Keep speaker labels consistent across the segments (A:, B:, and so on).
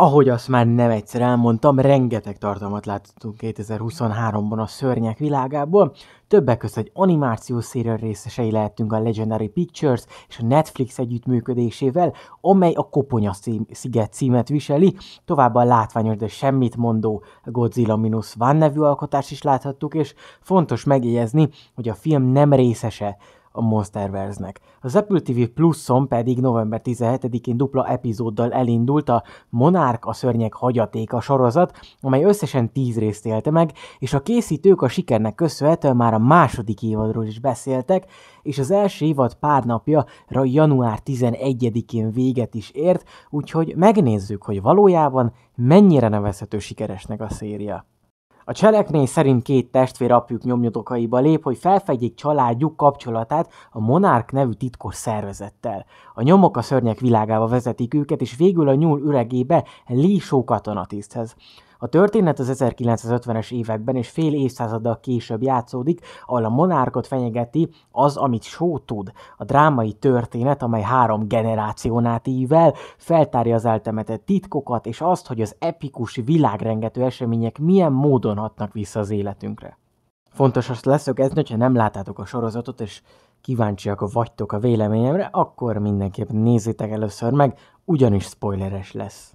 A: Ahogy azt már nem egyszer elmondtam, rengeteg tartalmat láthatunk 2023-ban a szörnyek világából. Többek között egy animációs széria részesei lehetünk a Legendary Pictures és a Netflix együttműködésével, amely a Koponya sziget címet viseli, továbbá a látványos, de semmit mondó Godzilla Minus van nevű alkotást is láthattuk, és fontos megjegyezni, hogy a film nem részese a Monsterverse-nek. Az Apple TV Plus-on pedig november 17-én dupla epizóddal elindult a Monark a szörnyek hagyatéka sorozat, amely összesen 10 részt élte meg, és a készítők a sikernek köszönhetően már a második évadról is beszéltek, és az első évad pár napja január 11-én véget is ért, úgyhogy megnézzük, hogy valójában mennyire nevezhető sikeresnek a széria. A cselekmény szerint két testvér apjuk nyomnyodokaiba lép, hogy felfedjék családjuk kapcsolatát a Monark nevű titkos szervezettel. A nyomok a szörnyek világába vezetik őket, és végül a nyúl üregébe Lee Show katonatiszthez. A történet az 1950-es években és fél évszázaddal később játszódik, ahol a monárkot fenyegeti az, amit só tud. A drámai történet, amely három generáción átível, ível, feltárja az eltemetett titkokat, és azt, hogy az epikus világrengető események milyen módon hatnak vissza az életünkre. Fontos azt leszögezni, hogyha nem látátok a sorozatot, és kíváncsiak vagytok a véleményemre, akkor mindenképp nézzétek először meg, ugyanis spoileres lesz.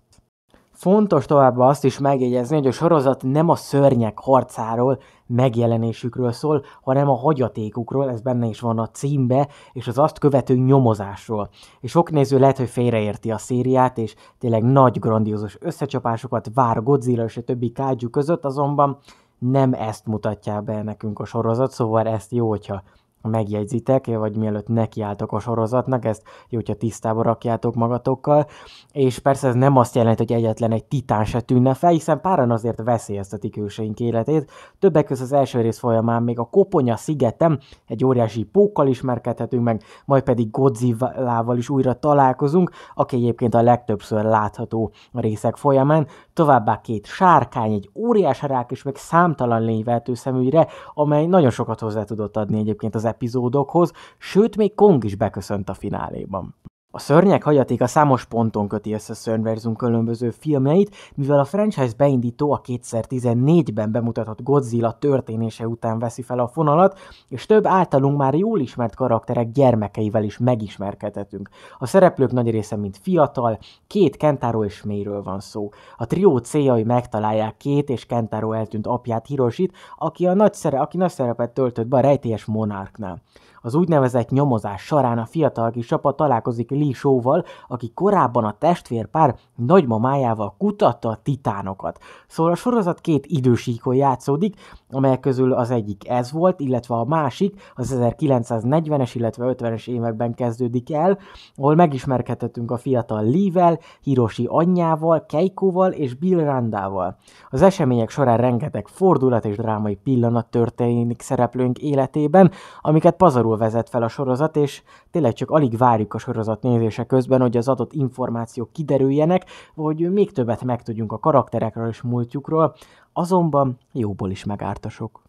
A: Fontos továbbá azt is megjegyezni, hogy a sorozat nem a szörnyek harcáról, megjelenésükről szól, hanem a hagyatékukról, ez benne is van a címbe, és az azt követő nyomozásról. És sok néző lehet, hogy félreérti a szériát, és tényleg nagy grandiózus összecsapásokat vár Godzilla és a többi kágyú között, azonban nem ezt mutatja be nekünk a sorozat, szóval ezt jó, hogyha megjegyzitek, vagy mielőtt nekiálltok a sorozatnak, ezt jó, hogyha tisztába rakjátok magatokkal, és persze ez nem azt jelenti, hogy egyetlen egy titán se tűnne fel, hiszen páran azért veszélyeztetik őseink életét. Többek között az első rész folyamán még a Koponya szigetem egy óriási pókkal ismerkedhetünk meg, majd pedig Godzilla-val is újra találkozunk, aki egyébként a legtöbbször látható a részek folyamán, továbbá két sárkány, egy óriás rák és meg számtalan lény szemügyre, amely nagyon sokat hozzá tudott adni egyébként az epizódokhoz, sőt még Kong is beköszönt a fináléban. A szörnyek a számos ponton köti össze Szörnyverzum különböző filmjeit, mivel a franchise beindító a 2014-ben bemutatott Godzilla történése után veszi fel a fonalat, és több általunk már jól ismert karakterek gyermekeivel is megismerkedhetünk. A szereplők nagy része mint fiatal, két Kentaro és méről van szó. A trió céljai megtalálják két és Kentaro eltűnt apját Hiroshit, aki, a nagy szere, aki nagy szerepet töltött be a rejtélyes monárknál. Az úgynevezett nyomozás során a fiatal kis csapat találkozik Lee Show-val, aki korábban a testvérpár nagymamájával kutatta a titánokat. Szóval a sorozat két idősíkon játszódik, amelyek közül az egyik ez volt, illetve a másik az 1940-es, illetve 50-es években kezdődik el, ahol megismerkedhetünk a fiatal Lee-vel, Hiroshi anyjával, Keikoval és Bill Randával. Az események során rengeteg fordulat és drámai pillanat történik szereplőnk életében, amiket pazarul vezet fel a sorozat, és tényleg csak alig várjuk a sorozat ellenőrzése közben, hogy az adott információk kiderüljenek, vagy még többet megtudjunk a karakterekről és múltjukról, azonban jóból is megártasok.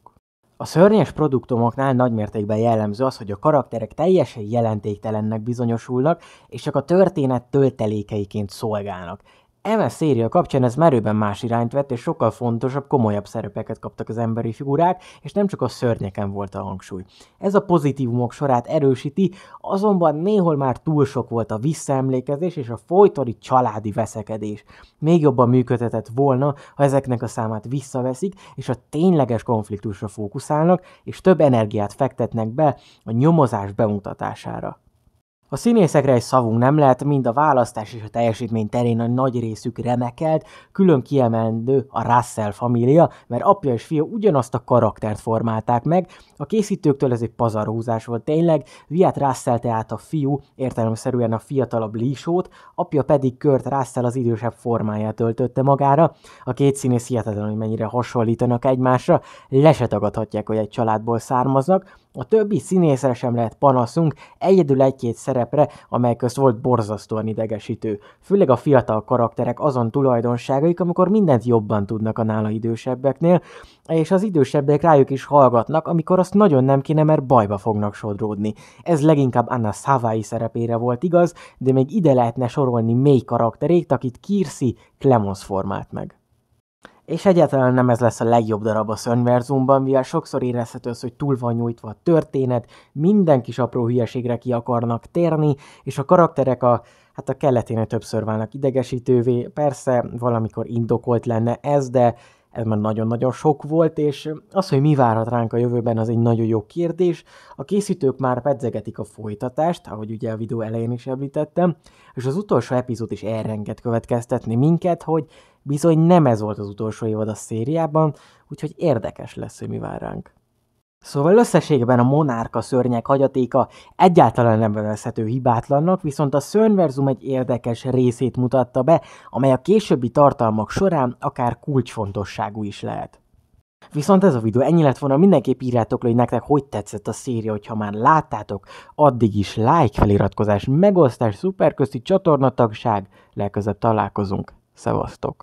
A: A szörnyes produktumoknál nagymértékben jellemző az, hogy a karakterek teljesen jelentéktelennek bizonyosulnak, és csak a történet töltelékeiként szolgálnak eme széria kapcsán ez merőben más irányt vett, és sokkal fontosabb, komolyabb szerepeket kaptak az emberi figurák, és nem csak a szörnyeken volt a hangsúly. Ez a pozitívumok sorát erősíti, azonban néhol már túl sok volt a visszaemlékezés és a folytori családi veszekedés. Még jobban működhetett volna, ha ezeknek a számát visszaveszik, és a tényleges konfliktusra fókuszálnak, és több energiát fektetnek be a nyomozás bemutatására. A színészekre egy szavunk nem lehet, mind a választás és a teljesítmény terén a nagy részük remekelt, külön kiemelendő a Russell família, mert apja és fia ugyanazt a karaktert formálták meg, a készítőktől ez egy pazarhúzás volt tényleg, Viet Russell tehát a fiú, értelemszerűen a fiatalabb lísót, apja pedig kört Russell az idősebb formáját öltötte magára, a két színész hihetetlen, hogy mennyire hasonlítanak egymásra, le se tagadhatják, hogy egy családból származnak, a többi színészre sem lehet panaszunk, egyedül egy-két szerepre, amely közt volt borzasztóan idegesítő. Főleg a fiatal karakterek azon tulajdonságaik, amikor mindent jobban tudnak a nála idősebbeknél, és az idősebbek rájuk is hallgatnak, amikor azt nagyon nem kéne, mert bajba fognak sodródni. Ez leginkább Anna Szávái szerepére volt igaz, de még ide lehetne sorolni mély karakterét, akit Kirsi Clemons formált meg. És egyáltalán nem ez lesz a legjobb darab a Szörnyverzumban, mivel sokszor érezhető az, hogy túl van nyújtva a történet, minden kis apró hülyeségre ki akarnak térni, és a karakterek a, hát a keleténe többször válnak idegesítővé. Persze valamikor indokolt lenne ez, de ez már nagyon-nagyon sok volt, és az, hogy mi várhat ránk a jövőben, az egy nagyon jó kérdés. A készítők már pedzegetik a folytatást, ahogy ugye a videó elején is említettem, és az utolsó epizód is elrenget következtetni minket, hogy bizony nem ez volt az utolsó évad a szériában, úgyhogy érdekes lesz, hogy mi vár ránk. Szóval összességben a monárka szörnyek hagyatéka egyáltalán nem nevezhető hibátlannak, viszont a szörnyverzum egy érdekes részét mutatta be, amely a későbbi tartalmak során akár kulcsfontosságú is lehet. Viszont ez a videó ennyi lett volna, mindenképp írjátok le, hogy nektek hogy tetszett a széria, hogyha már láttátok, addig is like, feliratkozás, megosztás, szuperköszi csatornatagság, legközebb találkozunk, szevasztok!